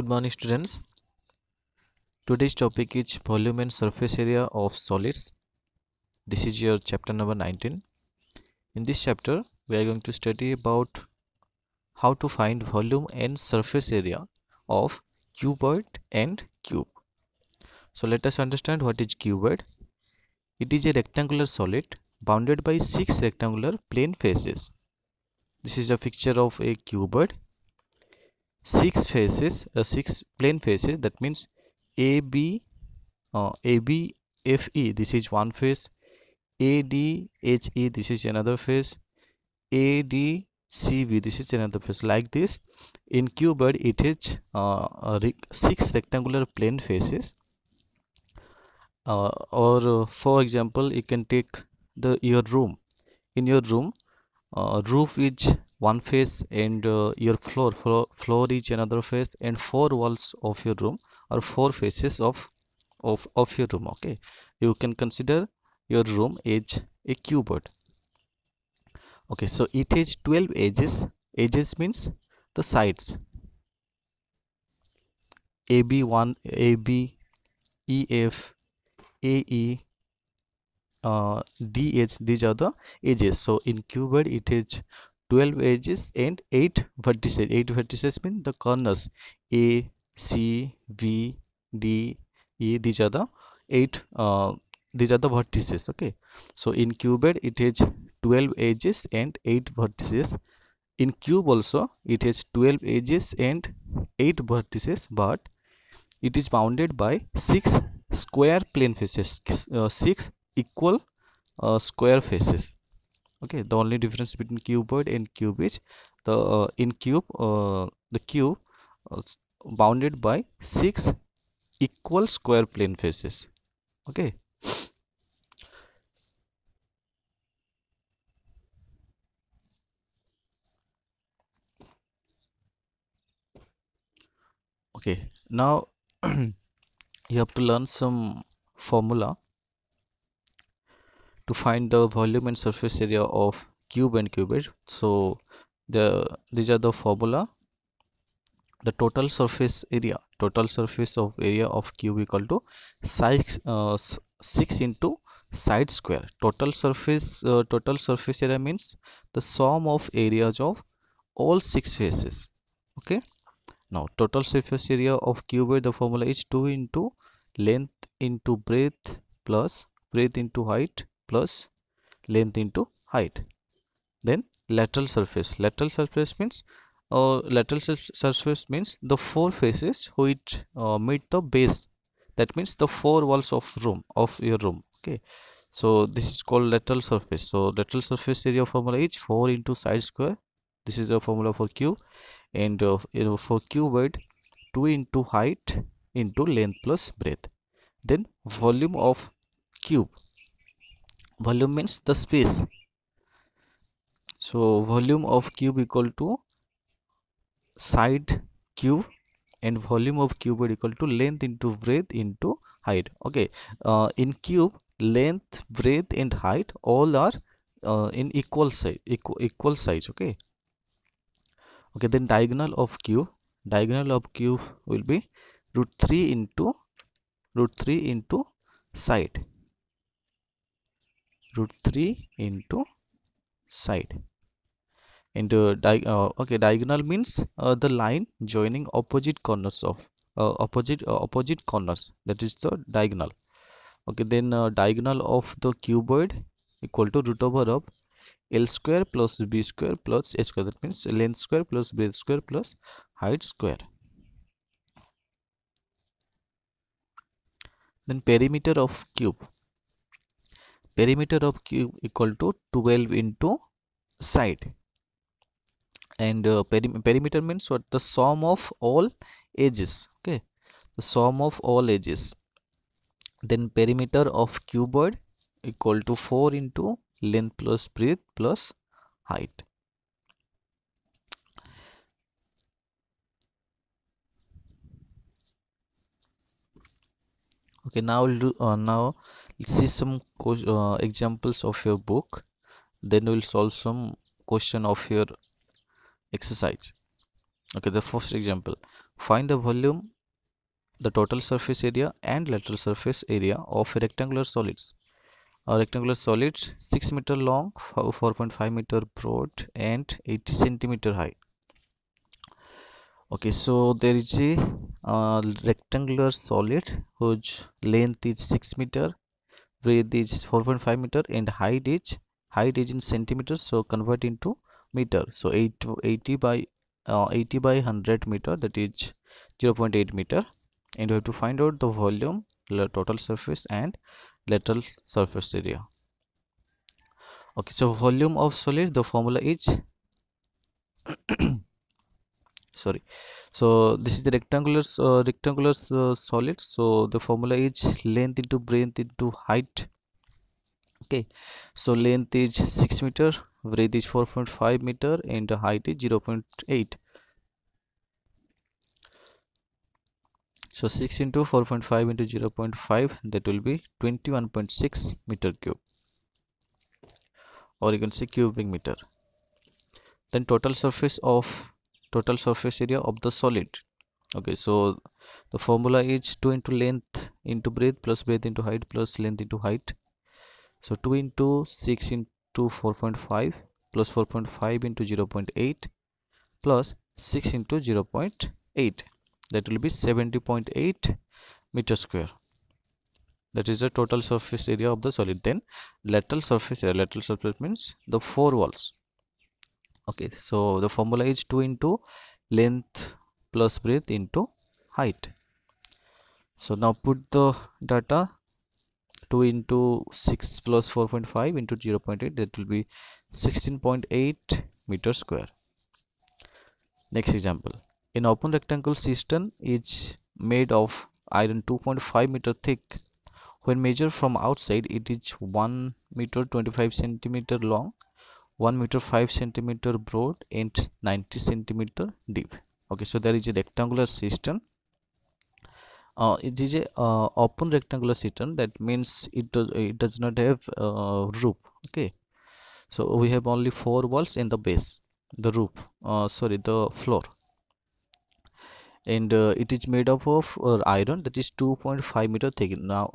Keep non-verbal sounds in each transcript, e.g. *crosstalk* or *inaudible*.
good morning students today's topic is volume and surface area of solids this is your chapter number 19 in this chapter we are going to study about how to find volume and surface area of cuboid and cube so let us understand what is cuboid it is a rectangular solid bounded by six rectangular plane faces this is a picture of a cuboid six faces uh, six plane faces that means AB uh, ABFE this is one face ADHE this is another face ADCB this is another face like this in cubed it is uh, six rectangular plane faces uh, or uh, for example you can take the your room in your room uh, roof is one face and uh, your floor, floor floor is another face and four walls of your room or four faces of of of your room okay you can consider your room is a cupboard okay so it has 12 edges edges means the sides ab1 ab ef ae uh, dh these are the edges so in cubed it is 12 edges and 8 vertices 8 vertices mean the corners a c v d e these are the 8 uh, these are the vertices okay so in cubed it has 12 edges and 8 vertices in cube also it has 12 edges and 8 vertices but it is bounded by 6 square plane faces uh, 6 equal uh, square faces okay the only difference between cuboid and cube is the uh, in cube uh, the cube uh, bounded by six equal square plane faces okay okay now *clears throat* you have to learn some formula to find the volume and surface area of cube and cubit so the these are the formula the total surface area total surface of area of cube equal to size uh, 6 into side square total surface uh, total surface area means the sum of areas of all six faces okay now total surface area of cube the formula is 2 into length into breadth plus breadth into height plus length into height then lateral surface lateral surface means uh, lateral surface means the four faces which uh, meet the base that means the four walls of room of your room okay so this is called lateral surface so lateral surface area formula is 4 into side square this is the formula for cube and uh, you know for cuboid 2 into height into length plus breadth then volume of cube volume means the space so volume of cube equal to side cube and volume of cube equal to length into breadth into height okay uh, in cube length breadth and height all are uh, in equal size equal, equal size okay okay then diagonal of cube diagonal of cube will be root 3 into root 3 into side root 3 into side into di uh, okay diagonal means uh, the line joining opposite corners of uh, opposite uh, opposite corners that is the diagonal okay then uh, diagonal of the cuboid equal to root over of l square plus b square plus h square that means length square plus breadth square plus height square then perimeter of cube perimeter of cube equal to 12 into side and uh, peri perimeter means what the sum of all edges okay the sum of all edges then perimeter of cuboid equal to 4 into length plus breadth plus height okay now we'll do uh, now see some uh, examples of your book then we'll solve some question of your exercise okay the first example find the volume the total surface area and lateral surface area of rectangular solids a rectangular solid 6 meter long 4.5 meter broad and 80 centimeter high okay so there is a uh, rectangular solid whose length is 6 meter Width is 4.5 meter and height is height is in centimeters so convert into meter so 80 by uh, 80 by 100 meter that is 0.8 meter and we have to find out the volume total surface and lateral surface area okay so volume of solid the formula is *coughs* sorry so this is the rectangular uh, rectangular uh, solid so the formula is length into breadth into height okay so length is 6 meter breadth is 4.5 meter and the height is 0 0.8 so 6 into 4.5 into 0 0.5 that will be 21.6 meter cube or you can say cubic meter then total surface of total surface area of the solid okay so the formula is 2 into length into breadth plus breadth into height plus length into height so 2 into 6 into 4.5 plus 4.5 into 0 0.8 plus 6 into 0 0.8 that will be 70.8 meter square that is the total surface area of the solid then lateral surface area lateral surface means the four walls okay so the formula is 2 into length plus breadth into height so now put the data 2 into 6 plus 4.5 into 0 0.8 that will be 16.8 meter square next example an open rectangle cistern is made of iron 2.5 meter thick when measured from outside it is 1 meter 25 centimeter long 1 meter 5 centimeter broad and 90 centimeter deep okay so there is a rectangular system uh, it is a uh, open rectangular system that means it does it does not have uh, roof okay so we have only four walls in the base the roof uh, sorry the floor and uh, it is made up of uh, iron that is 2.5 meter thick now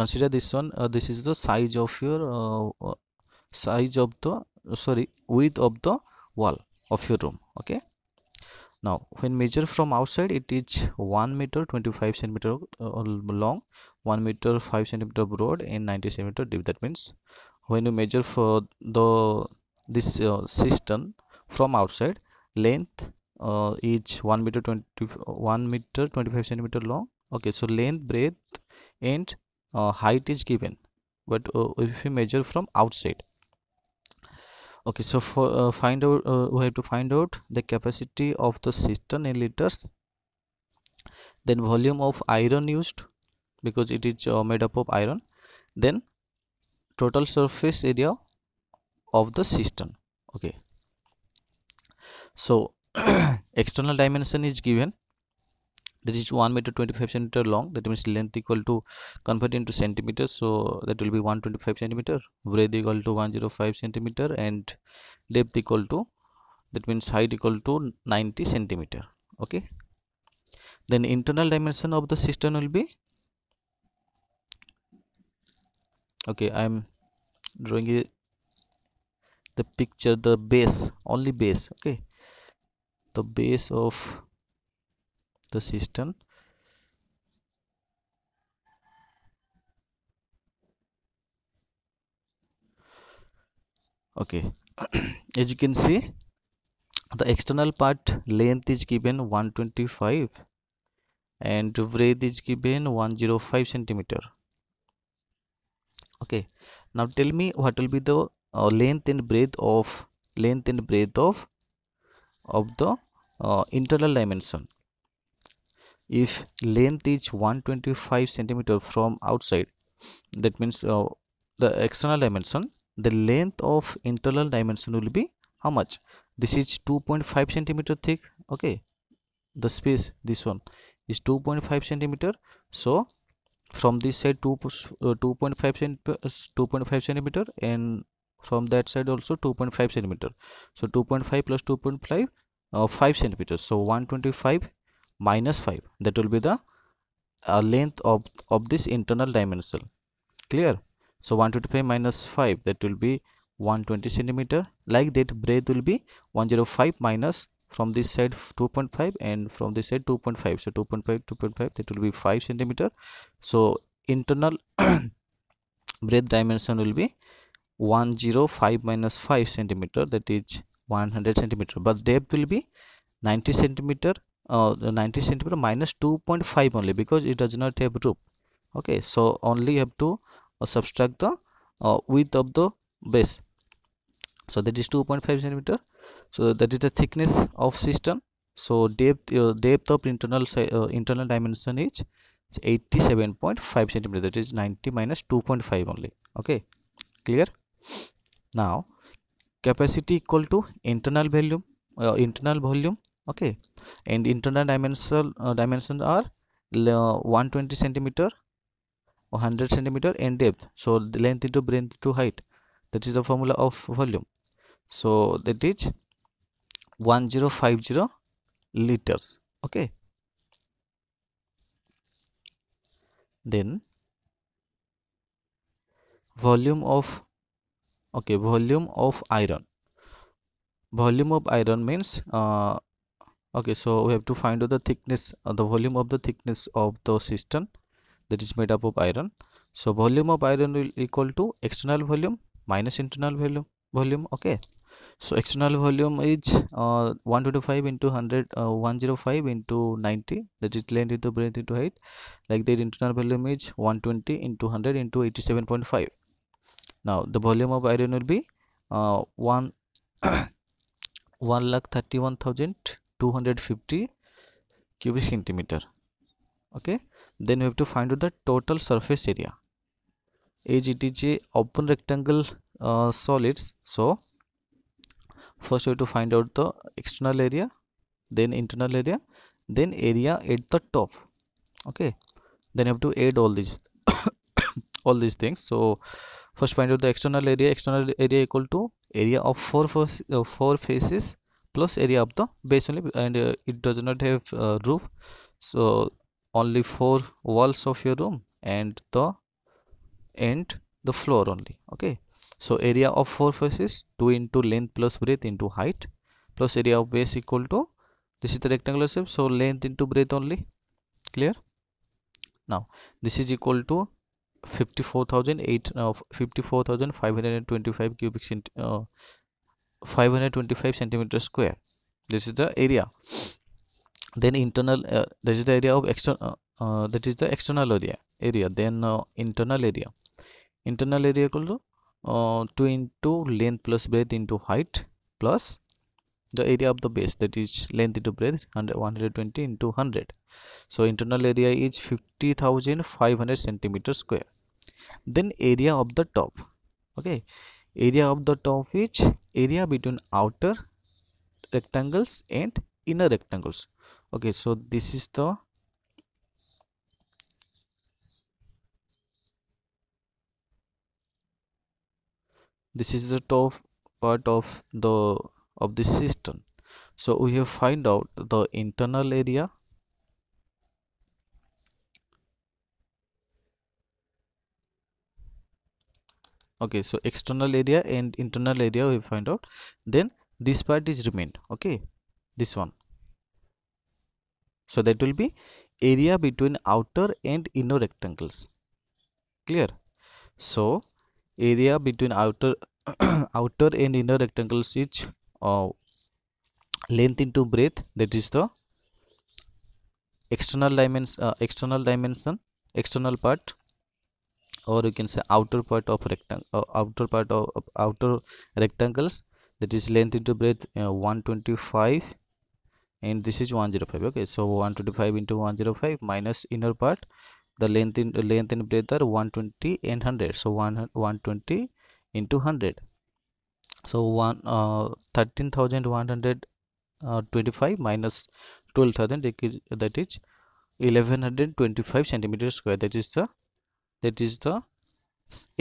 consider this one uh, this is the size of your uh, uh, size of the uh, sorry width of the wall of your room okay now when measured from outside it is 1 meter 25 centimeter uh, long 1 meter 5 centimeter broad and 90 centimeter deep that means when you measure for the this uh, from outside length uh, is 1 meter 20 1 meter 25 centimeter long okay so length breadth and uh, height is given but uh, if we measure from outside okay so for uh, find out uh, we have to find out the capacity of the cistern in liters then volume of iron used because it is uh, made up of iron then total surface area of the cistern okay so *clears throat* external dimension is given that is 1 meter 25 centimeter long that means length equal to convert into centimeter so that will be 125 centimeter breadth equal to 105 centimeter and depth equal to that means height equal to 90 centimeter okay then internal dimension of the cistern will be okay i'm drawing it the picture the base only base okay the base of the system okay *clears throat* as you can see the external part length is given 125 and breadth is given 105 centimeter okay now tell me what will be the uh, length and breadth of length and breadth of of the uh, internal dimension if length is 125 centimeter from outside that means uh, the external dimension the length of internal dimension will be how much this is 2.5 centimeter thick okay the space this one is 2.5 centimeter so from this side 2 uh, 2.5 cent uh, 2.5 centimeter and from that side also 2.5 centimeter so 2.5 plus 2.5 uh, 5 centimeter. so uh, 125 minus 5 that will be the uh, length of of this internal dimension. clear so 125 minus 5 that will be 120 centimeter like that breadth will be 105 minus from this side 2.5 and from this side 2.5 so 2.5 2.5 that will be 5 centimeter so internal *clears throat* breadth dimension will be 105 minus 5 centimeter that is 100 centimeter but depth will be 90 centimeter uh, 90 centimeter minus 2.5 only because it does not have roof okay so only have to uh, subtract the uh, width of the base so that is 2.5 centimeter so that is the thickness of system so depth uh, depth of internal uh, internal dimension is 87.5 centimeter that is 90 minus 2.5 only okay clear now capacity equal to internal volume uh, internal volume okay and internal dimensional uh, dimensions are 120 centimeter 100 centimeter and depth so the length into breadth to height that is the formula of volume so that is 1050 liters okay then volume of okay volume of iron volume of iron means uh, okay so we have to find out the thickness uh, the volume of the thickness of the cistern that is made up of iron so volume of iron will equal to external volume minus internal volume volume okay so external volume is uh, 125 into 100 uh, 105 into 90 that is length into breadth into height like that internal volume is 120 into 100 into 87.5 now the volume of iron will be uh, 1 *coughs* 1 lakh 31000 250 cubic centimeter okay then we have to find out the total surface area as it is a open rectangle uh, solids so first we have to find out the external area then internal area then area at the top okay then you have to add all these *coughs* all these things so first find out the external area external area equal to area of four, four, uh, four faces plus area of the base only and uh, it does not have uh, roof so only four walls of your room and the and the floor only okay so area of four faces 2 into length plus breadth into height plus area of base equal to this is the rectangular shape so length into breadth only clear now this is equal to 54,008 uh, 54,525 cubic cent, uh, 525 centimeter square this is the area then internal uh, this is the area of external uh, uh, that is the external area area then uh, internal area internal area equal to uh, 2 into length plus breadth into height plus the area of the base that is length into breadth and 120 into 100 so internal area is 50500 centimeter square then area of the top okay area of the top is area between outer rectangles and inner rectangles okay so this is the this is the top part of the of the system so we have find out the internal area okay so external area and internal area we find out then this part is remained okay this one so that will be area between outer and inner rectangles clear so area between outer *clears throat* outer and inner rectangles is uh, length into breadth that is the external dimension uh, external dimension external part or you can say outer part of rectangle uh, outer part of, outer rectangles that is length into breadth uh, 125 and this is 105 okay so 125 into 105 minus inner part the length in length and breadth are 120 and 100 so 1 120 into 100 so one uh, 13125 uh, minus 12000 that is 1125 centimeters square that is the that is the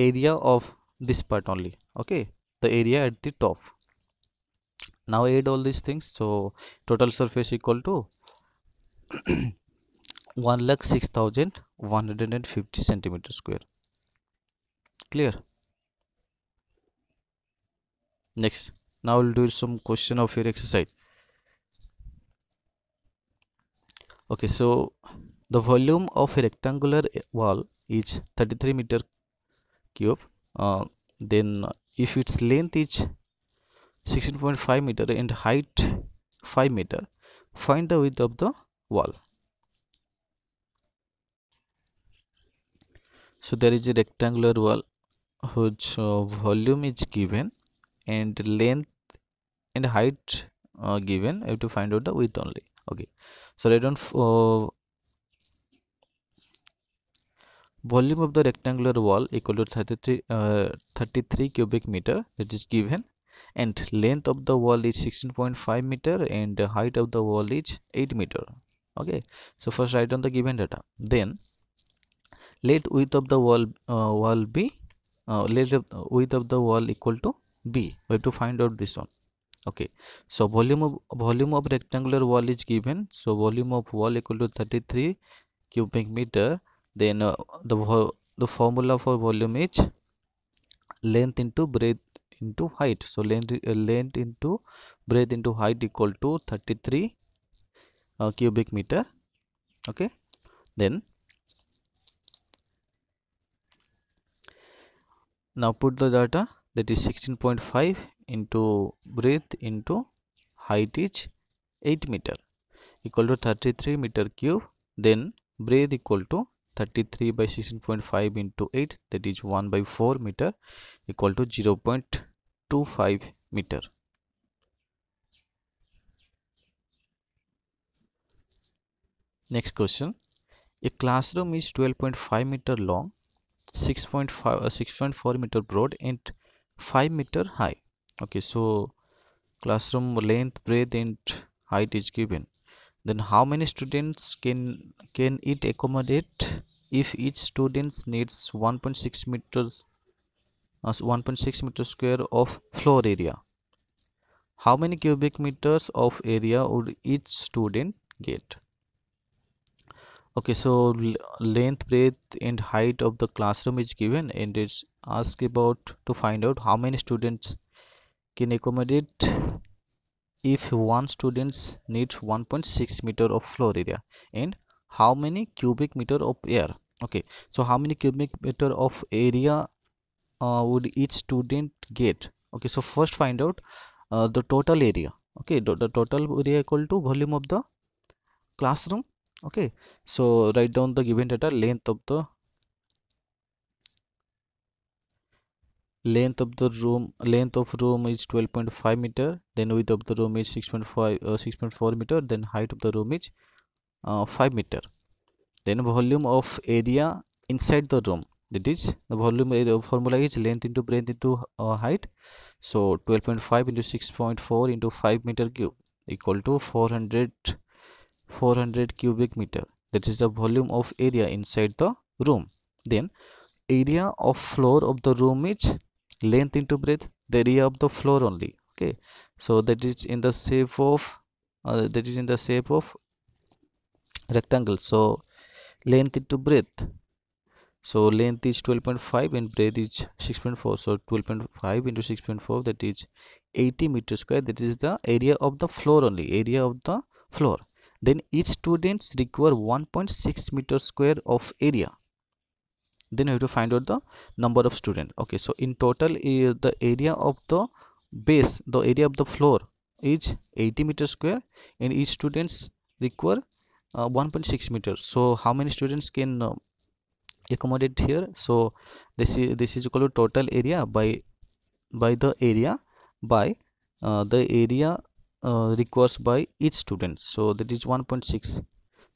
area of this part only okay the area at the top now add all these things so total surface equal to *clears throat* one lakh six thousand one hundred and fifty centimeter square clear next now we'll do some question of your exercise okay so the volume of a rectangular wall is 33 meter cube. Uh, then if its length is 16.5 meter and height 5 meter, find the width of the wall. So there is a rectangular wall whose uh, volume is given and length and height uh, given. I have to find out the width only. Okay. So write down uh, volume of the rectangular wall equal to 33 uh, 33 cubic meter that is given and length of the wall is 16.5 meter and height of the wall is 8 meter okay so first write on the given data then let width of the wall uh, wall be uh, let of, width of the wall equal to b we have to find out this one okay so volume of volume of rectangular wall is given so volume of wall equal to 33 cubic meter then uh, the the formula for volume is length into breadth into height so length uh, length into breadth into height equal to 33 uh, cubic meter okay then now put the data that is 16.5 into breadth into height is 8 meter equal to 33 meter cube then breadth equal to 33 by 16.5 into 8 that is 1 by 4 meter equal to 0 0.25 meter next question a classroom is 12.5 meter long 6.5 uh, 6.4 meter broad and 5 meter high okay so classroom length breadth and height is given then how many students can can it accommodate if each student needs 1.6 meters as uh, 1.6 meter square of floor area how many cubic meters of area would each student get okay so length breadth and height of the classroom is given and it's asked about to find out how many students can accommodate if one students needs 1.6 meter of floor area and how many cubic meter of air okay so how many cubic meter of area uh, would each student get okay so first find out uh, the total area okay the, the total area equal to volume of the classroom okay so write down the given data length of the length of the room length of room is 12.5 meter then width of the room is 6.5 uh, 6.4 meter then height of the room is uh, 5 meter then volume of area inside the room that is the volume area formula is length into breadth into uh, height so 12.5 into 6.4 into 5 meter cube equal to 400 400 cubic meter that is the volume of area inside the room then area of floor of the room is length into breadth the area of the floor only okay so that is in the shape of uh, that is in the shape of rectangle so length into breadth so length is 12.5 and breadth is 6.4 so 12.5 into 6.4 that is 80 meter square that is the area of the floor only area of the floor then each students require 1.6 meter square of area then you have to find out the number of student okay so in total uh, the area of the base the area of the floor is 80 meter square and each students require uh, 1.6 meter so how many students can uh, accommodate here so this is this is equal to total area by by the area by uh, the area uh, requires by each student so that is 1.6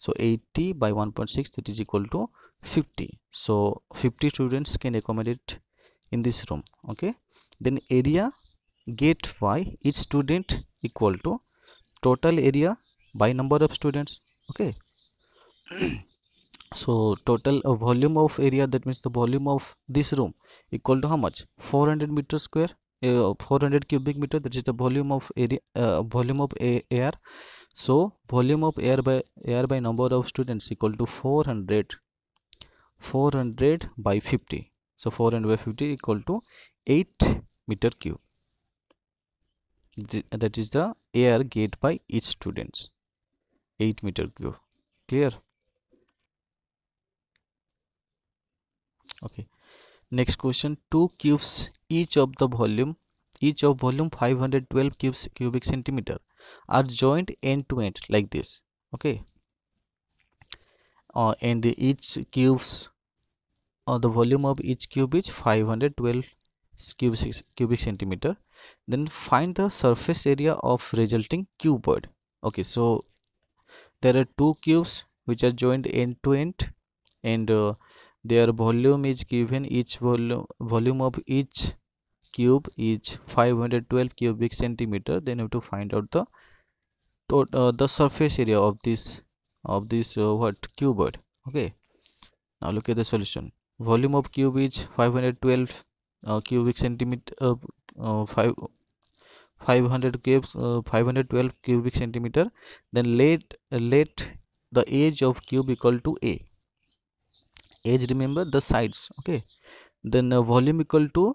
so 80 by 1.6 that is equal to 50 so 50 students can accommodate in this room okay then area get y each student equal to total area by number of students okay so total uh, volume of area that means the volume of this room equal to how much 400 meter square uh, 400 cubic meter that is the volume of area uh, volume of air so volume of air by air by number of students equal to 400 400 by 50. So 400 by 50 equal to 8 meter cube. that is the air gate by each students 8 meter cube clear okay next question two cubes each of the volume each of volume 512 cubes cubic centimeter are joined end to end like this okay uh, and each cubes or uh, the volume of each cube is 512 cubic, cubic centimeter then find the surface area of resulting cuboid okay so there are two cubes which are joined end to end and uh, their volume is given each volume volume of each cube is 512 cubic centimeter then you have to find out the uh, the surface area of this of this uh, what cuboid okay now look at the solution volume of cube is 512 uh, cubic centimeter uh, uh, 5 500 cubes uh, 512 cubic centimeter then let uh, let the edge of cube equal to a edge remember the sides okay then uh, volume equal to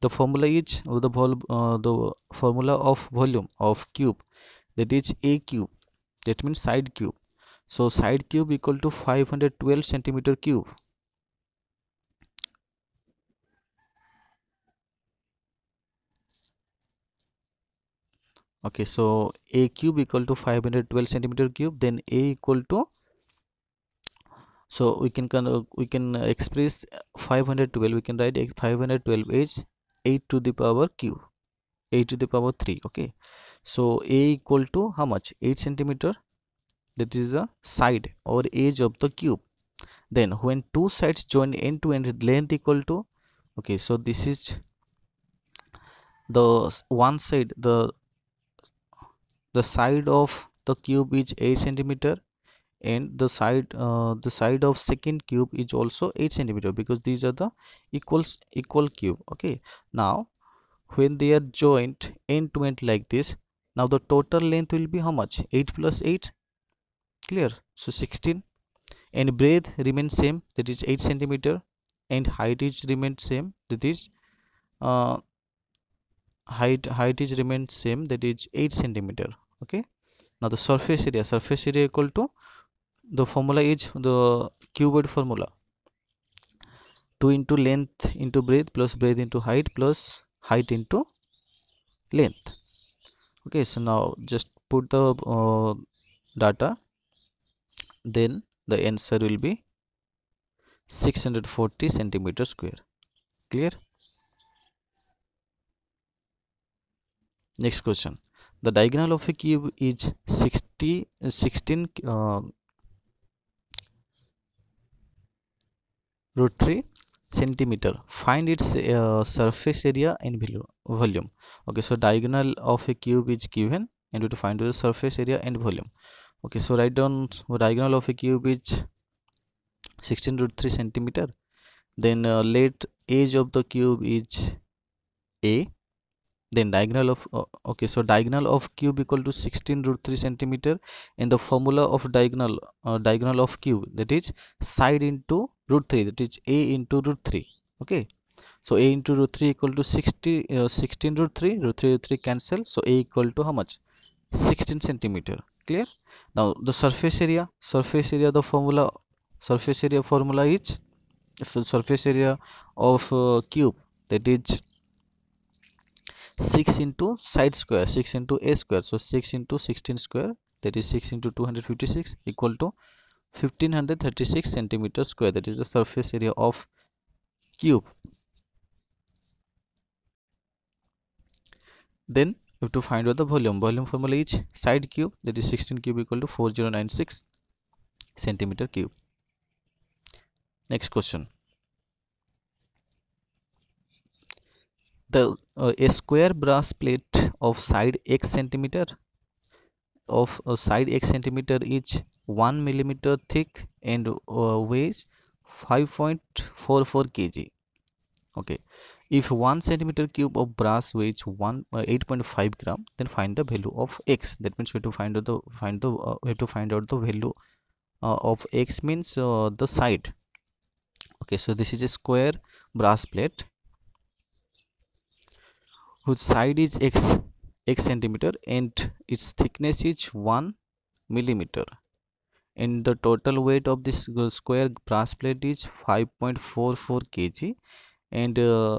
the formula is the, vol uh, the formula of volume of cube that is a cube that means side cube so side cube equal to 512 centimeter cube okay so a cube equal to 512 centimeter cube then a equal to so we can we can express 512 we can write 512 h 8 to the power q 8 to the power 3 okay so a equal to how much 8 centimeter that is a side or edge of the cube then when two sides join end to end length equal to okay so this is the one side the the side of the cube is 8 centimeter and the side uh, the side of second cube is also 8 centimeter because these are the equals equal cube okay now when they are joined end to end like this now the total length will be how much 8 plus 8 clear so 16 and breadth remains same that is 8 centimeter and height is remained same that is uh, height height is remained same that is 8 centimeter okay now the surface area surface area equal to the formula is the cubed formula 2 into length into breadth plus breadth into height plus height into length okay so now just put the uh, data then the answer will be 640 centimeter square clear next question the diagonal of a cube is 60 16 uh, root 3 centimeter find its uh, surface area and volume okay so diagonal of a cube is given and you to find the surface area and volume okay so write down diagonal of a cube is 16 root 3 centimeter then uh, let edge of the cube is a then diagonal of okay so diagonal of cube equal to 16 root 3 centimeter in the formula of diagonal uh, diagonal of cube that is side into root 3 that is a into root 3 okay so a into root 3 equal to 60 uh, 16 root 3 root 3 root 3 cancel so a equal to how much 16 centimeter clear now the surface area surface area the formula surface area formula is so surface area of uh, cube that is 6 into side square 6 into a square so 6 into 16 square that is 6 into 256 equal to 1536 centimeter square that is the surface area of cube then we have to find out the volume volume formula is side cube that is 16 cube equal to 4096 centimeter cube next question the uh, a square brass plate of side x centimeter of uh, side x centimeter is 1 millimeter thick and uh, weighs 5.44 kg okay if 1 centimeter cube of brass weighs 1 uh, 8.5 gram then find the value of x that means we have to find out the find the uh, we have to find out the value uh, of x means uh, the side okay so this is a square brass plate whose side is x x centimeter and its thickness is 1 millimeter and the total weight of this square brass plate is 5.44 kg and uh,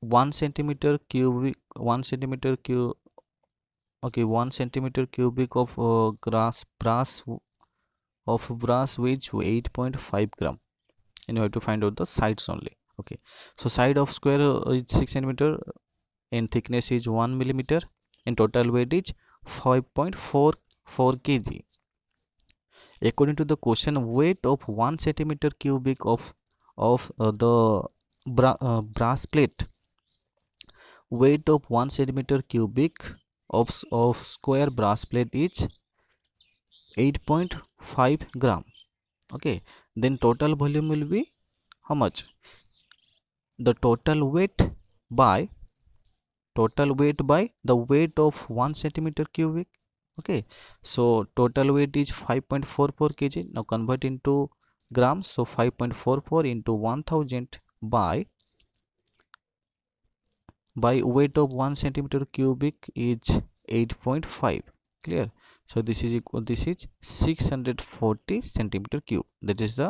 1 centimeter cubic 1 centimeter cube okay 1 centimeter cubic of uh, grass brass of brass weighs 8.5 gram and you have to find out the sides only okay so side of square is 6 centimeter in thickness is 1 millimeter and total weight is 5.44 kg. According to the question, weight of 1 centimeter cubic of, of uh, the bra uh, brass plate, weight of 1 centimeter cubic of, of square brass plate is 8.5 gram okay then total volume will be how much the total weight by total weight by the weight of 1 centimeter cubic okay so total weight is 5.44 kg now convert into grams so 5.44 into 1000 by by weight of 1 centimeter cubic is 8.5 clear so this is equal this is 640 centimeter cube that is the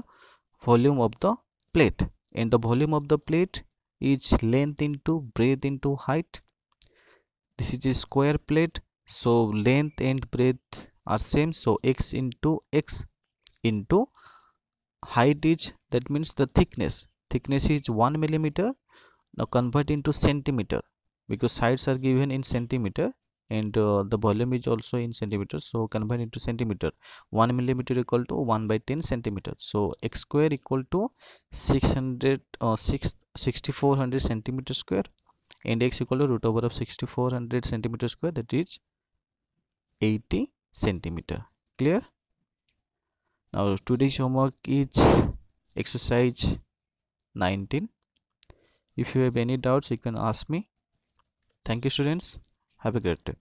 volume of the plate and the volume of the plate is length into breadth into height this is a square plate so length and breadth are same so x into x into height is that means the thickness thickness is 1 millimeter now convert into centimeter because sides are given in centimeter and uh, the volume is also in centimeter so convert into centimeter 1 millimeter equal to 1 by 10 centimeter so x square equal to 600 or uh, 6 6400 centimeter square Index equal to root over of 6400 centimeter square that is 80 centimeter clear now today's homework is exercise 19 if you have any doubts you can ask me thank you students have a great day